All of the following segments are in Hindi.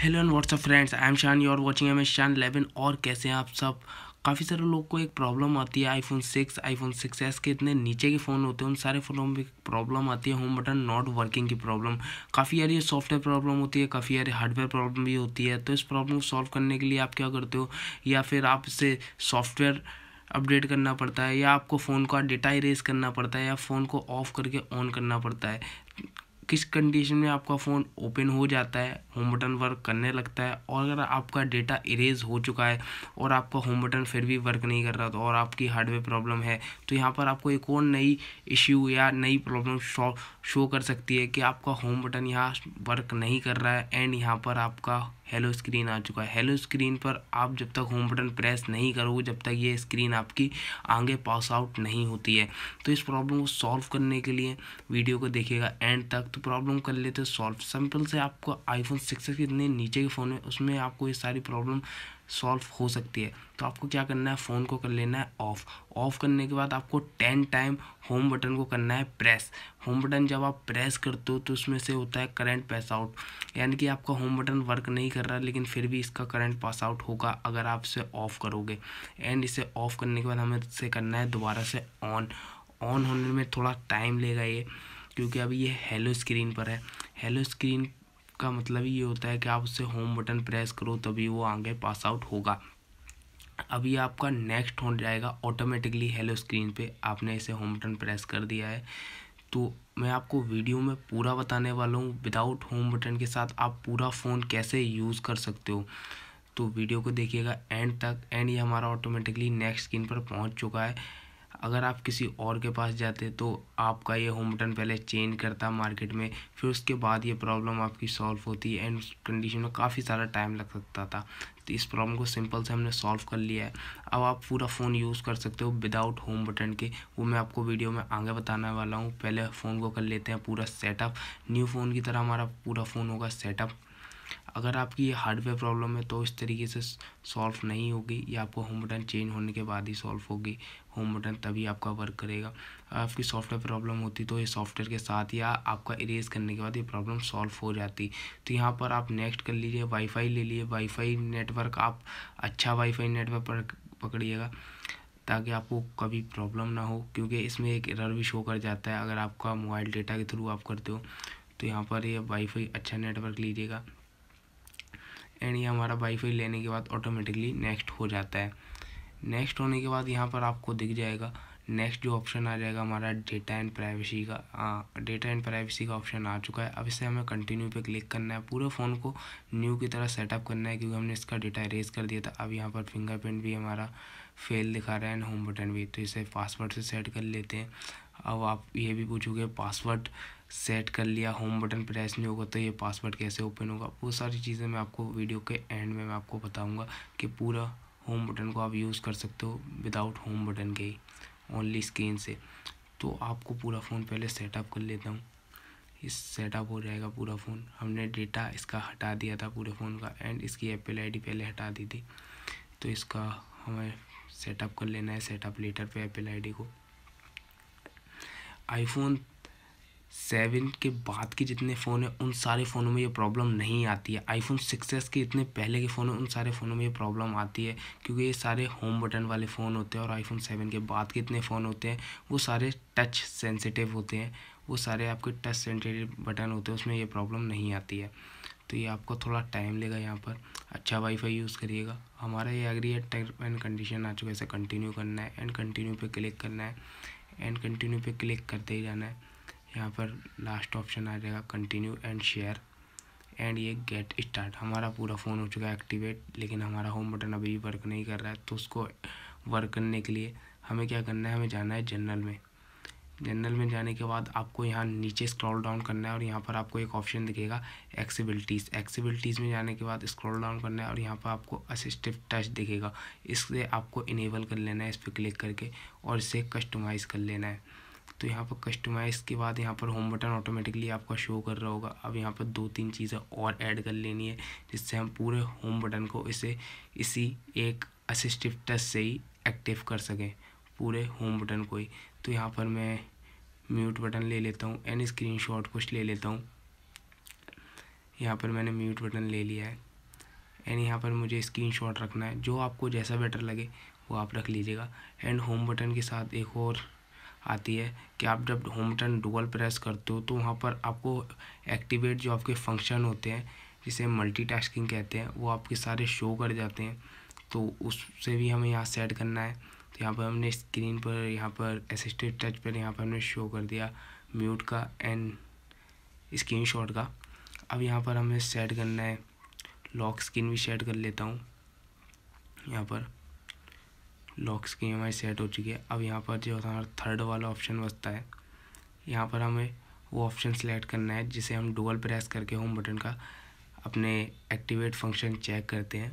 hello and what's up friends I am Shan you are watching M S Shan eleven और कैसे हैं आप सब काफ़ी सारे लोग को एक प्रॉब्लम आती है iPhone six iPhone six S के इतने नीचे के फ़ोन होते हैं उन सारे फ़ोनों में प्रॉब्लम आती है होम बटन नॉट वर्किंग की प्रॉब्लम काफ़ी यार ये सॉफ्टवेयर प्रॉब्लम होती है काफ़ी यार हार्डवेयर प्रॉब्लम भी होती है तो इस प्रॉब्लम को सॉल्व करने के लिए आप क्या करते हो या फिर आप इसे सॉफ्टवेयर अपडेट करना पड़ता है या आपको फ़ोन का डेटा इरेज करना पड़ता है या फ़ोन को ऑफ़ करके ऑन करना पड़ता है किस कंडीशन में आपका फ़ोन ओपन हो जाता है होम बटन वर्क करने लगता है और अगर आपका डेटा इरेज हो चुका है और आपका होम बटन फिर भी वर्क नहीं कर रहा तो और आपकी हार्डवेयर प्रॉब्लम है तो यहाँ पर आपको एक और नई इश्यू या नई प्रॉब्लम शो कर सकती है कि आपका होम बटन यहाँ वर्क नहीं कर रहा है एंड यहाँ पर आपका हेलो स्क्रीन आ चुका है हेलो स्क्रीन पर आप जब तक होम बटन प्रेस नहीं करोगे जब तक ये स्क्रीन आपकी आगे पास आउट नहीं होती है तो इस प्रॉब्लम को सॉल्व करने के लिए वीडियो को देखिएगा एंड तक तो प्रॉब्लम कर लेते हो सॉल्व सिंपल से आपको आईफोन सिक्स इतने नीचे के फ़ोन है उसमें आपको ये सारी प्रॉब्लम सॉल्व हो सकती है तो आपको क्या करना है फ़ोन को कर लेना है ऑफ़ ऑफ़ करने के बाद आपको टेन टाइम होम बटन को करना है प्रेस होम बटन जब आप प्रेस करते हो तो उसमें से होता है करंट पास आउट यानी कि आपका होम बटन वर्क नहीं कर रहा लेकिन फिर भी इसका करंट पास आउट होगा अगर आप इसे ऑफ़ करोगे एंड इसे ऑफ़ करने के बाद हमें इसे करना है दोबारा से ऑन ऑन होने में थोड़ा टाइम लेगा ये क्योंकि अभी ये हेलो स्क्रीन पर है हेलो स्क्रीन का मतलब ये होता है कि आप उससे होम बटन प्रेस करो तभी वो आगे पास आउट होगा अभी आपका नेक्स्ट हो जाएगा ऑटोमेटिकली हेलो स्क्रीन पे आपने इसे होम बटन प्रेस कर दिया है तो मैं आपको वीडियो में पूरा बताने वाला हूँ विदाउट होम बटन के साथ आप पूरा फ़ोन कैसे यूज़ कर सकते हो तो वीडियो को देखिएगा एंड तक एंड ये हमारा ऑटोमेटिकली नेक्स्ट स्क्रीन पर पहुँच चुका है अगर आप किसी और के पास जाते तो आपका ये होम बटन पहले चेंज करता मार्केट में फिर उसके बाद ये प्रॉब्लम आपकी सॉल्व होती है एंड कंडीशन में काफ़ी सारा टाइम लग सकता था तो इस प्रॉब्लम को सिंपल से हमने सॉल्व कर लिया है अब आप पूरा फ़ोन यूज़ कर सकते हो विदाउट होम बटन के वो मैं आपको वीडियो में आगे बताने वाला हूँ पहले फ़ोन को कर लेते हैं पूरा सेटअप न्यू फ़ोन की तरह हमारा पूरा फ़ोन होगा सेटअप अगर आपकी ये हार्डवेयर प्रॉब्लम है तो इस तरीके से सॉल्व नहीं होगी या आपको होम बटन चेंज होने के बाद ही सॉल्व होगी होम बटन तभी आपका वर्क करेगा आपकी सॉफ्टवेयर प्रॉब्लम होती तो ये सॉफ्टवेयर के साथ या आपका इरेज करने के बाद ये प्रॉब्लम सॉल्व हो जाती तो यहाँ पर आप नेक्स्ट कर लीजिए वाईफाई ले लिए वाईफाई नेटवर्क आप अच्छा वाईफाई नेटवर्क पकड़िएगा ताकि आपको कभी प्रॉब्लम ना हो क्योंकि इसमें एक एरर भी शो कर जाता है अगर आपका मोबाइल डेटा के थ्रू आप करते हो तो यहाँ पर ये वाईफाई अच्छा नेटवर्क लीजिएगा एंड ये हमारा वाईफाई लेने के बाद ऑटोमेटिकली नेक्स्ट हो जाता है नेक्स्ट होने के बाद यहाँ पर आपको दिख जाएगा नेक्स्ट जो ऑप्शन आ जाएगा हमारा डेटा एंड प्राइवेसी का डेटा एंड प्राइवेसी का ऑप्शन आ चुका है अब इसे हमें कंटिन्यू पे क्लिक करना है पूरे फ़ोन को न्यू की तरह सेटअप करना है क्योंकि हमने इसका डेटा रेज कर दिया था अब यहाँ पर फिंगरप्रिंट भी हमारा फेल दिखा रहा है एंड होम बटन भी तो इसे पासवर्ड से सेट कर लेते हैं अब आप ये भी पूछोगे पासवर्ड सेट कर लिया होम बटन प्रेस नहीं होगा तो ये पासवर्ड कैसे ओपन होगा वो सारी चीज़ें मैं आपको वीडियो के एंड में मैं आपको बताऊँगा कि पूरा होम बटन को आप यूज़ कर सकते हो विदाउट होम बटन के ही ओनली स्क्रीन से तो आपको पूरा फ़ोन पहले सेटअप कर लेता हूँ इस सेटअप हो जाएगा पूरा फ़ोन हमने डेटा इसका हटा दिया था पूरे फ़ोन का एंड इसकी एप्पल आई पहले हटा दी थी तो इसका हमें सेटअप कर लेना है सेटअप लेटर पे एप्पल आई को आईफोन सेवन के बाद के जितने फ़ोन हैं उन सारे फ़ोनों में ये प्रॉब्लम नहीं आती है आईफोन सिक्स के इतने पहले के फ़ोन हैं उन सारे फ़ोनों में ये प्रॉब्लम आती है क्योंकि ये सारे होम बटन वाले फ़ोन होते हैं और आईफोन सेवन के बाद के इतने फ़ोन होते हैं वो सारे टच सेंसिटिव होते हैं वो सारे आपके टच सेंसिटिव बटन होते हैं उसमें ये प्रॉब्लम नहीं आती है तो ये आपको थोड़ा टाइम लेगा यहाँ पर अच्छा वाईफाई यूज़ करिएगा हमारा ये एग्री टर्म एंड कंडीशन आ चुका है इसे कंटिन्यू करना है एंड कंटिन्यू पे क्लिक करना है एंड कंटिन्यू पे क्लिक करते ही जाना है यहाँ पर लास्ट ऑप्शन आ जाएगा कंटिन्यू एंड शेयर एंड ये गेट स्टार्ट हमारा पूरा फ़ोन हो चुका है एक्टिवेट लेकिन हमारा होम बटन अभी भी वर्क नहीं कर रहा है तो उसको वर्क करने के लिए हमें क्या करना है हमें जाना है जनरल में जनरल में जाने के बाद आपको यहाँ नीचे स्क्रॉल डाउन करना है और यहाँ पर आपको एक ऑप्शन दिखेगा एक्सीबिलिटीज़ एक्सीबिलिटीज़ में जाने के बाद स्क्रॉल डाउन करना है और यहाँ पर आपको असिस्टिव टच दिखेगा इससे आपको इनेबल कर लेना है इस पर क्लिक करके और इसे कस्टमाइज़ कर लेना है तो यहाँ पर कस्टमाइज़ के बाद यहाँ पर होम बटन ऑटोमेटिकली आपका शो कर रहा होगा अब यहाँ पर दो तीन चीज़ें और ऐड कर लेनी है जिससे हम पूरे होम बटन को इसे इसी एक असिस्टिव टच से ही एक्टिव कर सकें पूरे होम बटन को ही तो यहाँ पर मैं म्यूट बटन ले लेता हूँ एंड स्क्रीन शॉट कुछ ले लेता हूँ यहाँ पर मैंने म्यूट बटन ले लिया है एंड यहाँ पर मुझे स्क्रीन शॉट रखना है जो आपको जैसा बेटर लगे वो आप रख लीजिएगा एंड होम बटन के साथ एक और आती है कि आप जब होम बटन डुअल प्रेस करते हो तो वहाँ पर आपको एक्टिवेट जो आपके फंक्शन होते हैं जिसे मल्टीटास्किंग कहते हैं वो आपके सारे शो कर जाते हैं तो उससे भी हमें यहाँ सेट करना है तो यहाँ पर हमने स्क्रीन पर यहाँ पर असिस्टेड टच पर यहाँ पर हमने शो कर दिया म्यूट का एंड स्क्रीन शॉट का अब यहाँ पर हमें सेट करना है लॉक स्क्रीन भी सेट कर लेता हूँ यहाँ पर लॉक्स की हमारी सेट हो चुकी है अब यहाँ पर जो हमारा थर्ड वाला ऑप्शन बचता है यहाँ पर हमें वो ऑप्शन सेलेक्ट करना है जिसे हम डुअल प्रेस करके होम बटन का अपने एक्टिवेट फंक्शन चेक करते हैं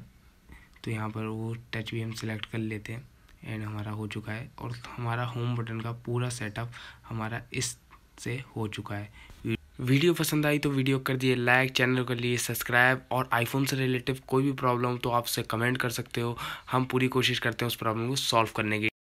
तो यहाँ पर वो टच भी हम सिलेक्ट कर लेते हैं एंड हमारा हो चुका है और हमारा होम बटन का पूरा सेटअप हमारा इस से हो चुका है वीडियो पसंद आई तो वीडियो कर दिए लाइक चैनल कर लिए सब्सक्राइब और आईफोन से रिलेटिव कोई भी प्रॉब्लम तो आपसे कमेंट कर सकते हो हम पूरी कोशिश करते हैं उस प्रॉब्लम को सॉल्व करने की